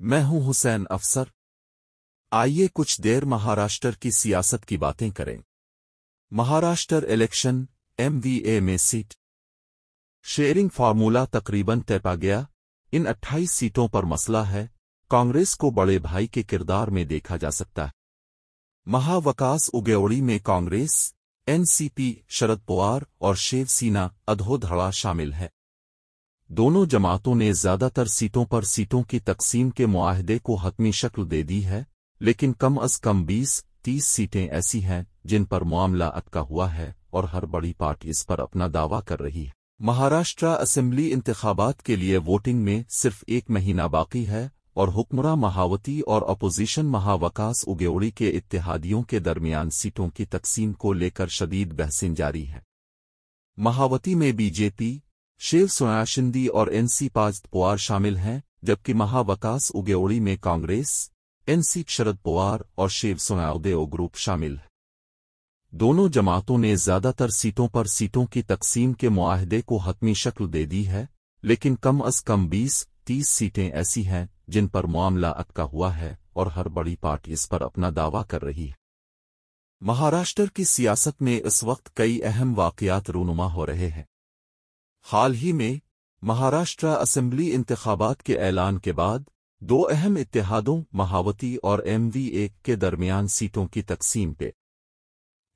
मैं हूं हुसैन अफसर आइए कुछ देर महाराष्ट्र की सियासत की बातें करें महाराष्ट्र इलेक्शन एमवीए में सीट शेयरिंग फार्मूला तकरीबन तय पा गया इन 28 सीटों पर मसला है कांग्रेस को बड़े भाई के किरदार में देखा जा सकता है महावकास उगेवड़ी में कांग्रेस एनसीपी शरद पवार और शिवसेना अधोधड़ा शामिल है दोनों जमातों ने ज्यादातर सीटों पर सीटों की तकसीम के माहदे को हतमी शक्ल दे दी है लेकिन कम अज कम बीस तीस सीटें ऐसी हैं जिन पर मामला अटका हुआ है और हर बड़ी पार्टी इस पर अपना दावा कर रही है महाराष्ट्र असेंबली इंतबात के लिए वोटिंग में सिर्फ एक महीना बाकी है और हुक्मरा महावती और अपोजिशन महावकास उगेड़ी के इतिहादियों के दरमियान सीटों की तकसीम को लेकर शदीद बहसें जारी है महावती में बीजेपी शिव सोयाशिंदी और एनसी पाज पवार शामिल हैं जबकि महावकास उगेओड़ी में कांग्रेस एनसी शरद पवार और शिव सोयादेव ग्रुप शामिल है दोनों जमातों ने ज्यादातर सीटों पर सीटों की तकसीम के माहदे को हतमी शक्ल दे दी है लेकिन कम अज कम बीस तीस सीटें ऐसी हैं जिन पर मामला अटका हुआ है और हर बड़ी पार्टी इस पर अपना दावा कर रही है महाराष्ट्र की सियासत में इस वक्त कई अहम वाकयात रूनुमा हो रहे हैं हाल ही में महाराष्ट्र असेंबली इंतबात के ऐलान के बाद दो अहम इतिहादों महावती और एमवीए के दरमियान सीटों की तकसीम पे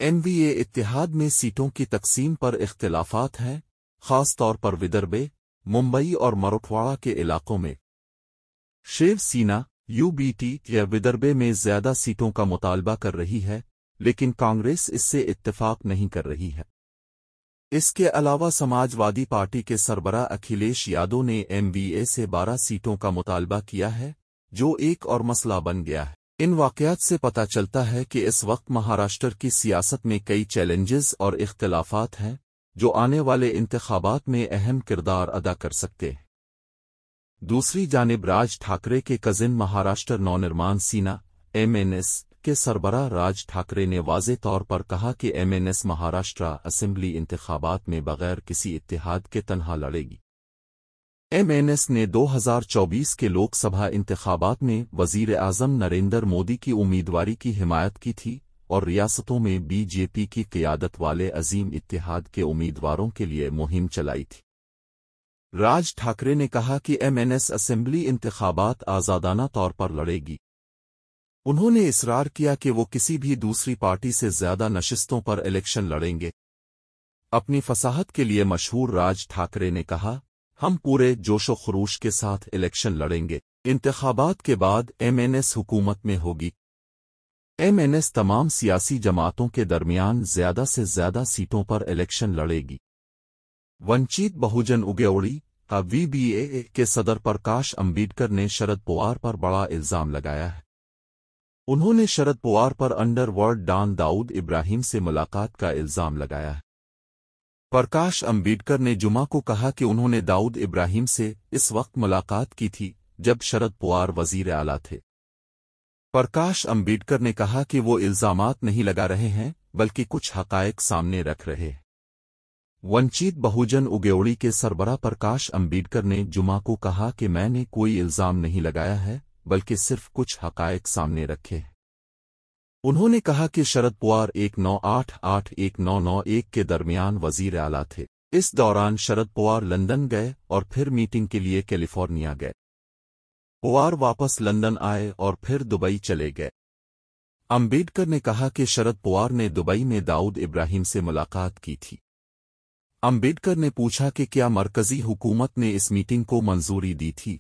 एमवीए इतिहाद में सीटों की तकसीम पर इख्तलाफात हैं खासतौर पर विदर्भे मुंबई और मरुठवाड़ा के इलाकों में शिव यूबीटी या विदर्भे में ज्यादा सीटों का मुतालबा कर रही है लेकिन कांग्रेस इससे इत्तेफाक नहीं कर रही है इसके अलावा समाजवादी पार्टी के सरबरा अखिलेश यादव ने एमबीए से 12 सीटों का मुतालबा किया है जो एक और मसला बन गया है इन वाकयात से पता चलता है कि इस वक्त महाराष्ट्र की सियासत में कई चैलेंजेस और इख्तलाफात हैं जो आने वाले इंतबात में अहम किरदार अदा कर सकते हैं दूसरी जानब राज ठाकरे के कजिन महाराष्ट्र नौनिर्माण सीना एमएनएस के सरबरा राज ठाकरे ने वाजे तौर पर कहा कि एमएनएस महाराष्ट्र असम्बली इंतबात में बगैर किसी इतिहाद के तनहा लड़ेगी एमएनएस ने 2024 के लोकसभा इंतबात में वजीर आजम नरेंद्र मोदी की उम्मीदवारी की हिमायत की थी और रियासतों में बीजेपी की क्यादत वाले अजीम इतिहाद के उम्मीदवारों के लिए मुहिम चलाई थी राज ठाकरे ने कहा कि एमएनएस असेंबली इंतबात आज़ादाना तौर पर लड़ेगी उन्होंने इसरार किया कि वो किसी भी दूसरी पार्टी से ज्यादा नशिस्तों पर इलेक्शन लड़ेंगे अपनी फसाहत के लिए मशहूर राज ठाकरे ने कहा हम पूरे जोशो खरूश के साथ इलेक्शन लड़ेंगे इंतबात के बाद एमएनएस हुकूमत में होगी एमएनएस तमाम सियासी जमातों के दरमियान ज्यादा से ज्यादा सीटों पर इलेक्शन लड़ेगी वंचित बहुजन उगेओड़ी का वीबीए के सदर प्रकाश अंबेडकर ने शरद पवार पर बड़ा इल्जाम लगाया है उन्होंने शरद पवार पर अंडरवर्ल्ड डॉन दाऊद इब्राहिम से मुलाकात का इल्ज़ाम लगाया है प्रकाश अंबेडकर ने जुमा को कहा कि उन्होंने दाऊद इब्राहिम से इस वक्त मुलाकात की थी जब शरद पवार वजीर आला थे प्रकाश अंबेडकर ने कहा कि वो इल्जाम नहीं लगा रहे हैं बल्कि कुछ हकायक सामने रख रहे हैं वंचित बहुजन उगेवड़ी के सरबरा प्रकाश अंबेडकर ने जुमा को कहा कि मैंने कोई इल्ज़ाम नहीं लगाया है बल्कि सिर्फ कुछ हकायक सामने रखे हैं उन्होंने कहा कि शरद पवार एक नौ आठ आठ एक नौ नौ एक के दरमियान वजीर आला थे इस दौरान शरद पवार लंदन गए और फिर मीटिंग के लिए कैलिफोर्निया गए पवार वापस लंदन आए और फिर दुबई चले गए अंबेडकर ने कहा कि शरद पवार ने दुबई में दाऊद इब्राहिम से मुलाकात की थी अंबेडकर ने पूछा कि क्या मरकजी हुकूमत ने इस मीटिंग को मंजूरी दी थी